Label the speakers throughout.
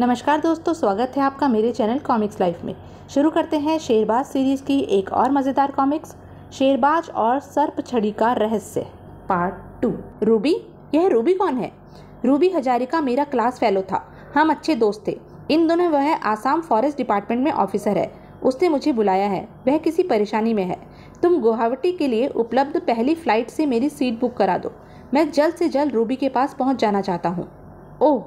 Speaker 1: नमस्कार दोस्तों स्वागत है आपका मेरे चैनल कॉमिक्स लाइफ में शुरू करते हैं शेरबाज सीरीज़ की एक और मज़ेदार कॉमिक्स शेरबाज और सर्प छड़ी का रहस्य पार्ट टू रूबी यह रूबी कौन है रूबी हजारिका मेरा क्लास फेलो था हम अच्छे दोस्त थे इन दोनों वह आसाम फॉरेस्ट डिपार्टमेंट में ऑफिसर है उसने मुझे बुलाया है वह किसी परेशानी में है तुम गुवाहाटी के लिए उपलब्ध पहली फ्लाइट से मेरी सीट बुक करा दो मैं जल्द से जल्द रूबी के पास पहुंच जाना चाहता हूँ ओह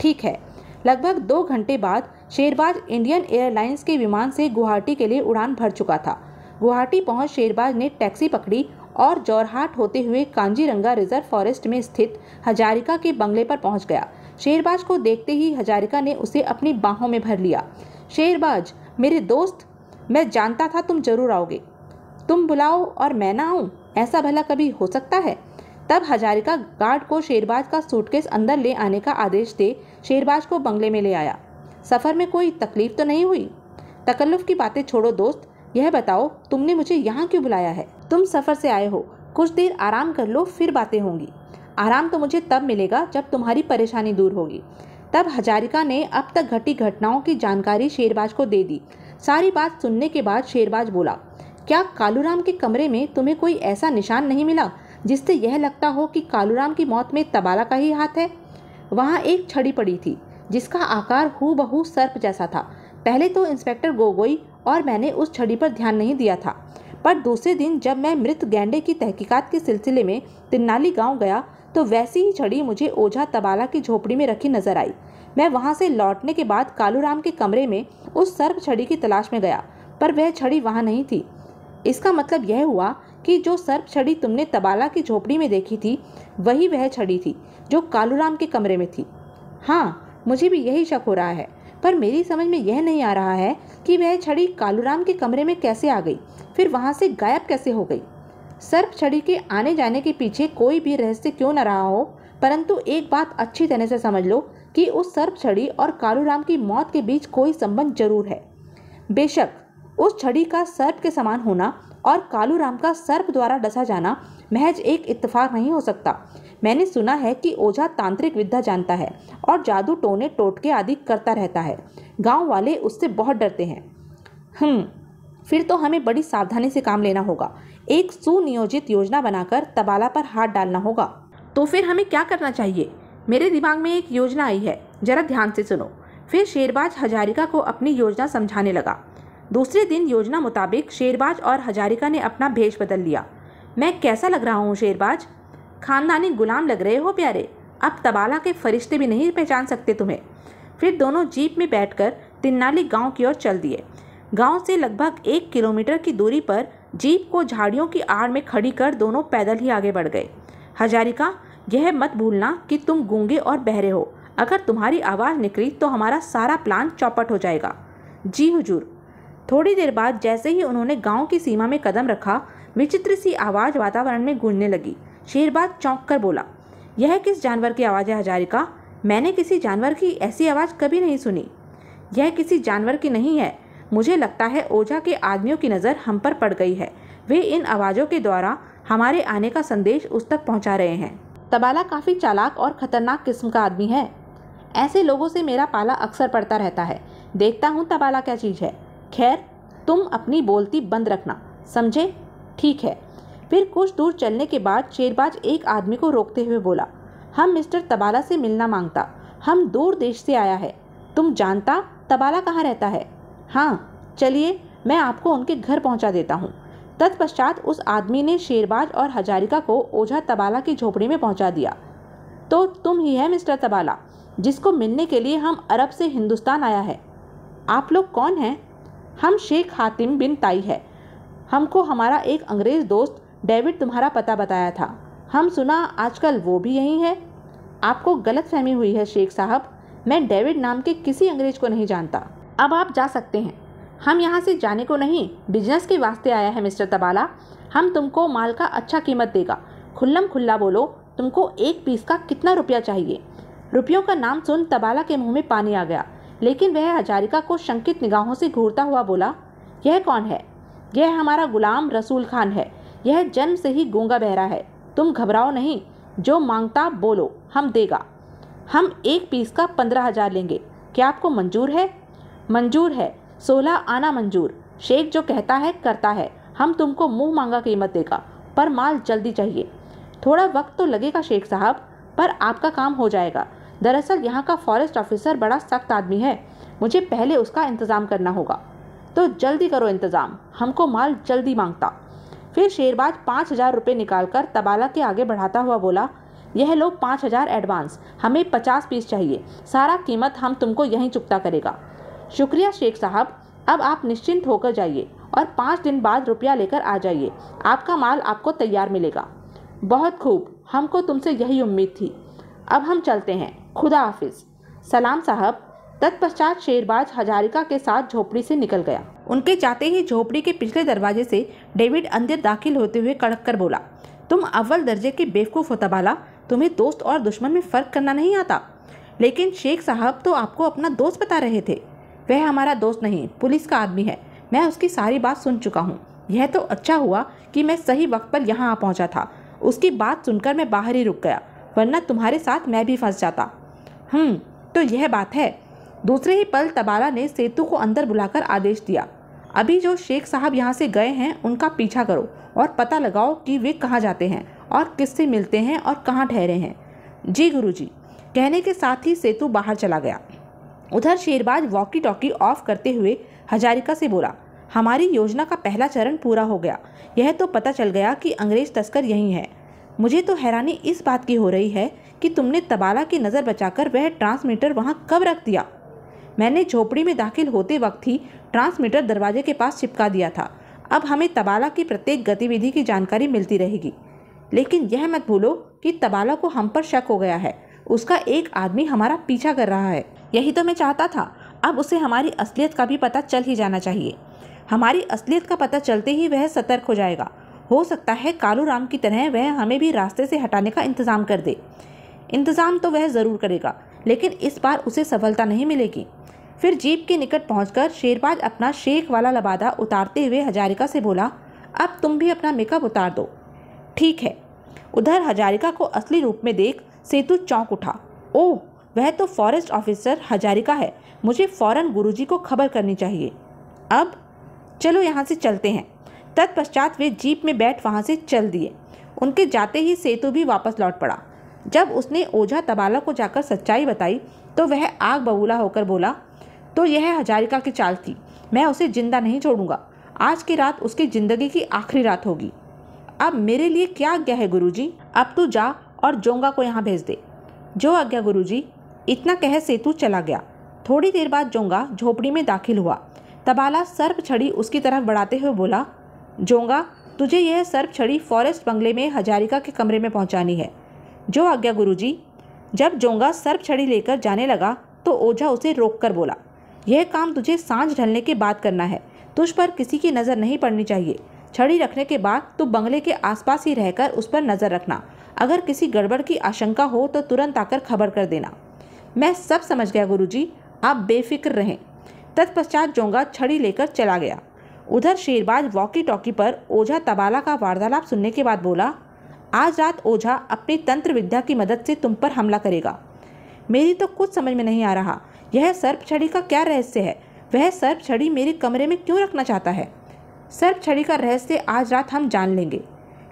Speaker 1: ठीक है लगभग दो घंटे बाद शेरबाज इंडियन एयरलाइंस के विमान से गुवाहाटी के लिए उड़ान भर चुका था गुवाहाटी पहुंच शेरबाज ने टैक्सी पकड़ी और जौरहाट होते हुए कांजीरंगा रिजर्व फॉरेस्ट में स्थित हजारिका के बंगले पर पहुंच गया शेरबाज को देखते ही हजारिका ने उसे अपनी बाहों में भर लिया शेरबाज मेरे दोस्त मैं जानता था तुम जरूर आओगे तुम बुलाओ और मैं ना आऊँ ऐसा भला कभी हो सकता है तब हजारिका गार्ड को शेरबाज का सूटकेस अंदर ले आने का आदेश दे शेरबाज को बंगले में ले आया सफ़र में कोई तकलीफ तो नहीं हुई तकल्लुफ़ की बातें छोड़ो दोस्त यह बताओ तुमने मुझे यहाँ क्यों बुलाया है तुम सफ़र से आए हो कुछ देर आराम कर लो फिर बातें होंगी आराम तो मुझे तब मिलेगा जब तुम्हारी परेशानी दूर होगी तब हजारिका ने अब तक घटी घटनाओं की जानकारी शेरबाज को दे दी सारी बात सुनने के बाद शेरबाज बोला क्या कालूराम के कमरे में तुम्हें कोई ऐसा निशान नहीं मिला जिससे यह लगता हो कि कालूराम की मौत में तबाला का ही हाथ है वहाँ एक छड़ी पड़ी थी जिसका आकार हु बहू सर्प जैसा था पहले तो इंस्पेक्टर गोगोई और मैंने उस छड़ी पर ध्यान नहीं दिया था पर दूसरे दिन जब मैं मृत गैंडे की तहकीकात के सिलसिले में तिन्नाली गांव गया तो वैसी ही छड़ी मुझे ओझा तबाला की झोपड़ी में रखी नजर आई मैं वहां से लौटने के बाद कालूराम के कमरे में उस सर्प छड़ी की तलाश में गया पर वह छड़ी वहां नहीं थी इसका मतलब यह हुआ कि जो सर्प छड़ी तुमने तबाला की झोपड़ी में देखी थी वही वह छड़ी थी जो कालूराम के कमरे में थी हाँ मुझे भी यही शक हो रहा है पर मेरी समझ में यह नहीं आ रहा है कि वह छड़ी कालूराम के कमरे में कैसे आ गई फिर वहाँ से गायब कैसे हो गई सर्प छड़ी के आने जाने के पीछे कोई भी रहस्य क्यों न रहा हो परंतु एक बात अच्छी तरह से समझ लो कि उस सर्प छड़ी और कालूराम की मौत के बीच कोई संबंध जरूर है बेशक उस छड़ी का सर्प के समान होना और कालू राम का सर्प द्वारा डसा जाना महज एक इतफाक नहीं हो सकता मैंने सुना है कि ओझा तांत्रिक विद्या जानता है और जादू टोने टोटके आदि करता रहता है गांव वाले उससे बहुत डरते हैं हम्म फिर तो हमें बड़ी सावधानी से काम लेना होगा एक सुनियोजित योजना बनाकर तबाला पर हाथ डालना होगा तो फिर हमें क्या करना चाहिए मेरे दिमाग में एक योजना आई है जरा ध्यान से सुनो फिर शेरबाज हजारिका को अपनी योजना समझाने लगा दूसरे दिन योजना मुताबिक शेरबाज और हजारिका ने अपना भेष बदल लिया मैं कैसा लग रहा हूँ शेरबाज खानदानी गुलाम लग रहे हो प्यारे अब तबाला के फरिश्ते भी नहीं पहचान सकते तुम्हें फिर दोनों जीप में बैठकर तिन्नाली गांव की ओर चल दिए गांव से लगभग एक किलोमीटर की दूरी पर जीप को झाड़ियों की आड़ में खड़ी कर दोनों पैदल ही आगे बढ़ गए हजारिका यह मत भूलना कि तुम गूंगे और बहरे हो अगर तुम्हारी आवाज़ निकली तो हमारा सारा प्लान चौपट हो जाएगा जी हुजूर थोड़ी देर बाद जैसे ही उन्होंने गांव की सीमा में कदम रखा विचित्र सी आवाज़ वातावरण में गूंजने लगी शेरबाज चौंक कर बोला यह किस जानवर की आवाज़ है हजारिका मैंने किसी जानवर की ऐसी आवाज़ कभी नहीं सुनी यह किसी जानवर की नहीं है मुझे लगता है ओझा के आदमियों की नज़र हम पर पड़ गई है वे इन आवाज़ों के द्वारा हमारे आने का संदेश उस तक पहुंचा रहे हैं तबाला काफ़ी चालाक और ख़तरनाक किस्म का आदमी है ऐसे लोगों से मेरा पाला अक्सर पड़ता रहता है देखता हूँ तबाला क्या चीज़ है खैर तुम अपनी बोलती बंद रखना समझे ठीक है फिर कुछ दूर चलने के बाद शेरबाज एक आदमी को रोकते हुए बोला हम मिस्टर तबाला से मिलना मांगता हम दूर देश से आया है तुम जानता तबाला कहाँ रहता है हाँ चलिए मैं आपको उनके घर पहुँचा देता हूँ तत्पश्चात उस आदमी ने शेरबाज और हजारिका को ओझा तबाला की झोपड़ी में पहुँचा दिया तो तुम ही है मिस्टर तबाला जिसको मिलने के लिए हम अरब से हिंदुस्तान आया है आप लोग कौन हैं हम शेख हातिम बिन ताई है हमको हमारा एक अंग्रेज़ दोस्त डेविड तुम्हारा पता बताया था हम सुना आजकल वो भी यही है आपको गलत फहमी हुई है शेख साहब मैं डेविड नाम के किसी अंग्रेज को नहीं जानता अब आप जा सकते हैं हम यहाँ से जाने को नहीं बिजनेस के वास्ते आया है मिस्टर तबाला हम तुमको माल का अच्छा कीमत देगा खुल्लम खुल्ला बोलो तुमको एक पीस का कितना रुपया चाहिए रुपयों का नाम सुन तबाला के मुंह में पानी आ गया लेकिन वह हजारिका को शंकित निगाहों से घूरता हुआ बोला यह कौन है यह हमारा गुलाम रसूल खान है यह जन्म से ही गूंगा बहरा है तुम घबराओ नहीं जो मांगता बोलो हम देगा हम एक पीस का पंद्रह हजार लेंगे क्या आपको मंजूर है मंजूर है सोलह आना मंजूर शेख जो कहता है करता है हम तुमको मुंह मांगा कीमत देगा पर माल जल्दी चाहिए थोड़ा वक्त तो लगेगा शेख साहब पर आपका काम हो जाएगा दरअसल यहाँ का फॉरेस्ट ऑफिसर बड़ा सख्त आदमी है मुझे पहले उसका इंतज़ाम करना होगा तो जल्दी करो इंतज़ाम हमको माल जल्दी मांगता फिर शेरबाज पाँच हज़ार रुपये निकाल कर तबाला के आगे बढ़ाता हुआ बोला यह लो पाँच हज़ार एडवांस हमें पचास पीस चाहिए सारा कीमत हम तुमको यहीं चुकता करेगा शुक्रिया शेख साहब अब आप निश्चिंत होकर जाइए और पाँच दिन बाद रुपया लेकर आ जाइए आपका माल आपको तैयार मिलेगा बहुत खूब हमको तुमसे यही उम्मीद थी अब हम चलते हैं खुदा हाफिज सलाम साहब तत्पश्चात शेरबाज हजारिका के साथ झोपड़ी से निकल गया उनके जाते ही झोपड़ी के पिछले दरवाजे से डेविड अंदर दाखिल होते हुए कड़क कर बोला तुम अव्वल दर्जे के बेवकूफ़ हो तबाला तुम्हें दोस्त और दुश्मन में फ़र्क करना नहीं आता लेकिन शेख साहब तो आपको अपना दोस्त बता रहे थे वह हमारा दोस्त नहीं पुलिस का आदमी है मैं उसकी सारी बात सुन चुका हूँ यह तो अच्छा हुआ कि मैं सही वक्त पर यहाँ आ पहुँचा था उसकी बात सुनकर मैं बाहर ही रुक गया वरना तुम्हारे साथ मैं भी फंस जाता हम्म तो यह बात है दूसरे ही पल तबाला ने सेतु को अंदर बुलाकर आदेश दिया अभी जो शेख साहब यहाँ से गए हैं उनका पीछा करो और पता लगाओ कि वे कहाँ जाते हैं और किससे मिलते हैं और कहाँ ठहरे हैं जी गुरुजी कहने के साथ ही सेतु बाहर चला गया उधर शेरबाज वॉकी टॉकी ऑफ करते हुए हजारिका से बोला हमारी योजना का पहला चरण पूरा हो गया यह तो पता चल गया कि अंग्रेज तस्कर यहीं है मुझे तो हैरानी इस बात की हो रही है कि तुमने तबाला की नज़र बचाकर वह ट्रांसमीटर वहाँ कब रख दिया मैंने झोपड़ी में दाखिल होते वक्त ही ट्रांसमीटर दरवाजे के पास चिपका दिया था अब हमें तबाला की प्रत्येक गतिविधि की जानकारी मिलती रहेगी लेकिन यह मत भूलो कि तबाला को हम पर शक हो गया है उसका एक आदमी हमारा पीछा कर रहा है यही तो मैं चाहता था अब उसे हमारी असलियत का भी पता चल ही जाना चाहिए हमारी असलियत का पता चलते ही वह सतर्क हो जाएगा हो सकता है कालू राम की तरह वह हमें भी रास्ते से हटाने का इंतज़ाम कर दे इंतज़ाम तो वह ज़रूर करेगा लेकिन इस बार उसे सफलता नहीं मिलेगी फिर जीप के निकट पहुंचकर शेरबाज अपना शेख वाला लबादा उतारते हुए हजारिका से बोला अब तुम भी अपना मेकअप उतार दो ठीक है उधर हजारिका को असली रूप में देख सेतु चौंक उठा ओह वह तो फॉरेस्ट ऑफिसर हजारिका है मुझे फ़ौरन गुरुजी को खबर करनी चाहिए अब चलो यहाँ से चलते हैं तत्पश्चात वे जीप में बैठ वहाँ से चल दिए उनके जाते ही सेतु भी वापस लौट पड़ा जब उसने ओझा तबाला को जाकर सच्चाई बताई तो वह आग बबूला होकर बोला तो यह हजारिका की चाल थी मैं उसे जिंदा नहीं छोड़ूंगा आज की रात उसकी ज़िंदगी की आखिरी रात होगी अब मेरे लिए क्या आज्ञा है गुरुजी? अब तू जा और जोंगा को यहाँ भेज दे जो आज्ञा गुरु इतना कह सेतु चला गया थोड़ी देर बाद जोंगा झोपड़ी में दाखिल हुआ तबाला सर्प छड़ी उसकी तरफ बढ़ाते हुए बोला जोंगा तुझे यह सर्प छड़ी फॉरेस्ट बंगले में हजारिका के कमरे में पहुंचानी है जो आज्ञा गुरुजी जब जोंगा सर्प छड़ी लेकर जाने लगा तो ओझा उसे रोक कर बोला यह काम तुझे सांझ ढलने के बाद करना है तुझ पर किसी की नज़र नहीं पड़नी चाहिए छड़ी रखने के बाद तू बंगले के आसपास ही रहकर उस पर नज़र रखना अगर किसी गड़बड़ की आशंका हो तो तुरंत आकर खबर कर देना मैं सब समझ गया गुरुजी आप बेफिक्र रहें तत्पश्चात जोंगा छड़ी लेकर चला गया उधर शेरबाज वॉकी टॉकी पर ओझा तबाला का वार्तालाप सुनने के बाद बोला आज रात ओझा अपनी तंत्र विद्या की मदद से तुम पर हमला करेगा मेरी तो कुछ समझ में नहीं आ रहा यह सर्प छड़ी का क्या रहस्य है वह सर्प छड़ी मेरे कमरे में क्यों रखना चाहता है सर्प छड़ी का रहस्य आज रात हम जान लेंगे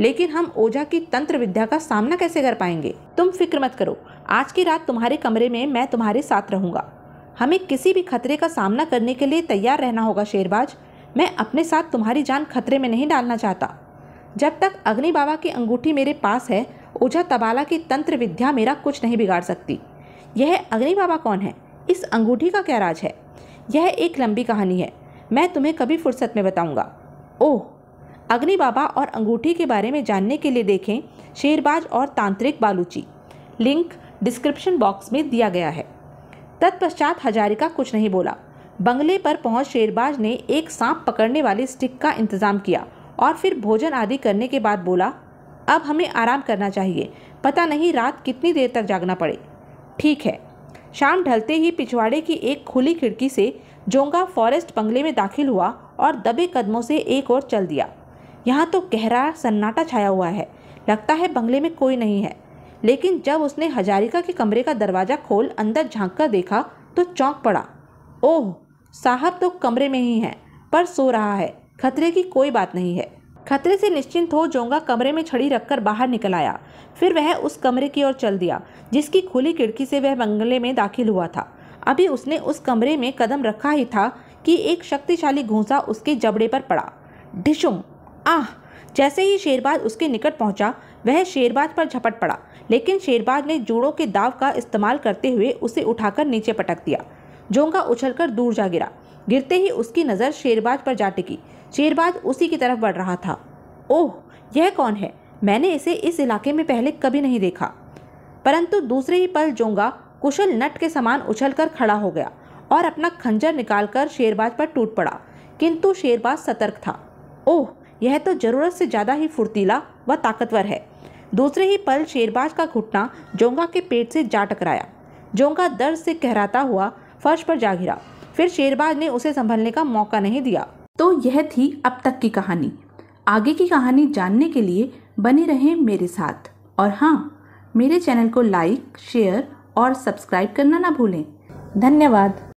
Speaker 1: लेकिन हम ओझा की तंत्र विद्या का सामना कैसे कर पाएंगे तुम फिक्र मत करो आज की रात तुम्हारे कमरे में मैं तुम्हारे साथ रहूँगा हमें किसी भी खतरे का सामना करने के लिए तैयार रहना होगा शेरबाज़ मैं अपने साथ तुम्हारी जान खतरे में नहीं डालना चाहता जब तक अग्नि बाबा की अंगूठी मेरे पास है ओझा तबाला की तंत्र विद्या मेरा कुछ नहीं बिगाड़ सकती यह अग्नि बाबा कौन है इस अंगूठी का क्या राज है यह एक लंबी कहानी है मैं तुम्हें कभी फुर्सत में बताऊंगा ओह अग्नि बाबा और अंगूठी के बारे में जानने के लिए देखें शेरबाज और तांत्रिक बालूची लिंक डिस्क्रिप्शन बॉक्स में दिया गया है तत्पश्चात हजारिका कुछ नहीं बोला बंगले पर पहुंच शेरबाज ने एक सांप पकड़ने वाली स्टिक का इंतज़ाम किया और फिर भोजन आदि करने के बाद बोला अब हमें आराम करना चाहिए पता नहीं रात कितनी देर तक जागना पड़े ठीक है शाम ढलते ही पिछवाड़े की एक खुली खिड़की से जोंगा फॉरेस्ट बंगले में दाखिल हुआ और दबे कदमों से एक और चल दिया यहाँ तो गहरा सन्नाटा छाया हुआ है लगता है बंगले में कोई नहीं है लेकिन जब उसने हजारिका के कमरे का दरवाज़ा खोल अंदर झांक कर देखा तो चौंक पड़ा ओह साहब तो कमरे में ही हैं पर सो रहा है खतरे की कोई बात नहीं है खतरे से निश्चिंत हो जोंगा कमरे में छड़ी रखकर बाहर निकल आया फिर वह उस कमरे की ओर चल दिया जिसकी खुली खिड़की से वह बंगले में दाखिल हुआ था अभी उसने उस कमरे में कदम रखा ही था कि एक शक्तिशाली घूसा उसके जबड़े पर पड़ा ढिशुम आह जैसे ही शेरबाज उसके निकट पहुंचा वह शेरबाज पर झपट पड़ा लेकिन शेरबाज ने जूड़ों के दाव का इस्तेमाल करते हुए उसे उठाकर नीचे पटक दिया जोंगा उछलकर दूर जा गिरा गिरते ही उसकी नज़र शेरबाज पर जा टिकी शेरबाज उसी की तरफ बढ़ रहा था ओह यह कौन है मैंने इसे इस इलाके में पहले कभी नहीं देखा परंतु दूसरे ही पल जोंगा कुशल नट के समान उछलकर खड़ा हो गया और अपना खंजर निकालकर शेरबाज पर टूट पड़ा किंतु शेरबाज सतर्क था ओह यह तो ज़रूरत से ज़्यादा ही फुर्तीला व ताकतवर है दूसरे ही पल शेरबाज का घुटना जोंगा के पेट से जा टकराया जोंगा दर्द से कहराता हुआ फर्श पर जा गिरा फिर शेरबाज ने उसे संभलने का मौका नहीं दिया तो यह थी अब तक की कहानी आगे की कहानी जानने के लिए बने रहें मेरे साथ और हाँ मेरे चैनल को लाइक शेयर और सब्सक्राइब करना ना भूलें धन्यवाद